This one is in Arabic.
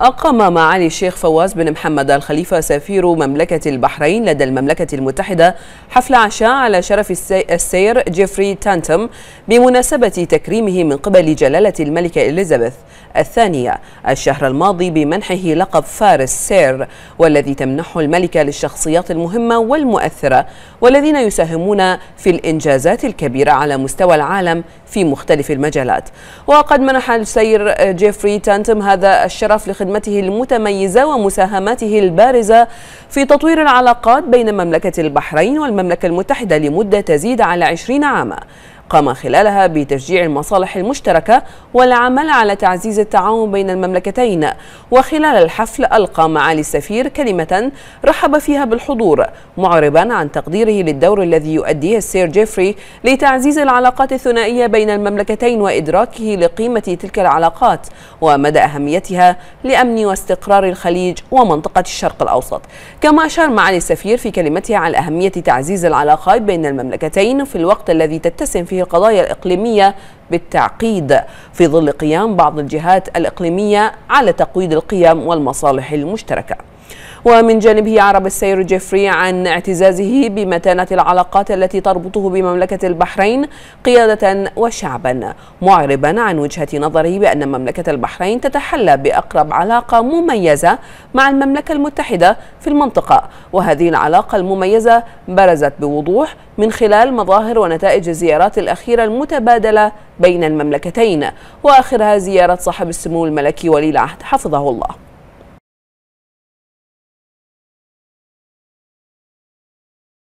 أقام معالي الشيخ فواز بن محمد الخليفة سفير مملكة البحرين لدى المملكة المتحدة حفل عشاء على شرف السير جيفري تانتم بمناسبة تكريمه من قبل جلالة الملكة إليزابيث الثانية الشهر الماضي بمنحه لقب فارس سير والذي تمنحه الملكة للشخصيات المهمة والمؤثرة والذين يساهمون في الإنجازات الكبيرة على مستوى العالم في مختلف المجالات وقد منح السير جيفري تانتم هذا الشرف لخدمة خدمته المتميزة ومساهماته البارزة في تطوير العلاقات بين مملكة البحرين والمملكة المتحدة لمدة تزيد على 20 عاما قام خلالها بتشجيع المصالح المشتركة والعمل على تعزيز التعاون بين المملكتين وخلال الحفل ألقى معالي السفير كلمة رحب فيها بالحضور معربا عن تقديره للدور الذي يؤديه السير جيفري لتعزيز العلاقات الثنائية بين المملكتين وإدراكه لقيمة تلك العلاقات ومدى أهميتها لأمن واستقرار الخليج ومنطقة الشرق الأوسط كما أشار معالي السفير في كلمته على أهمية تعزيز العلاقات بين المملكتين في الوقت الذي تتسم فيه القضايا الإقليمية بالتعقيد في ظل قيام بعض الجهات الإقليمية على تقويض القيم والمصالح المشتركة ومن جانبه عرب السير جيفري عن اعتزازه بمتانة العلاقات التي تربطه بمملكة البحرين قيادة وشعبا معربا عن وجهة نظره بأن مملكة البحرين تتحلى بأقرب علاقة مميزة مع المملكة المتحدة في المنطقة وهذه العلاقة المميزة برزت بوضوح من خلال مظاهر ونتائج الزيارات الأخيرة المتبادلة بين المملكتين وآخرها زيارة صاحب السمو الملكي ولي العهد حفظه الله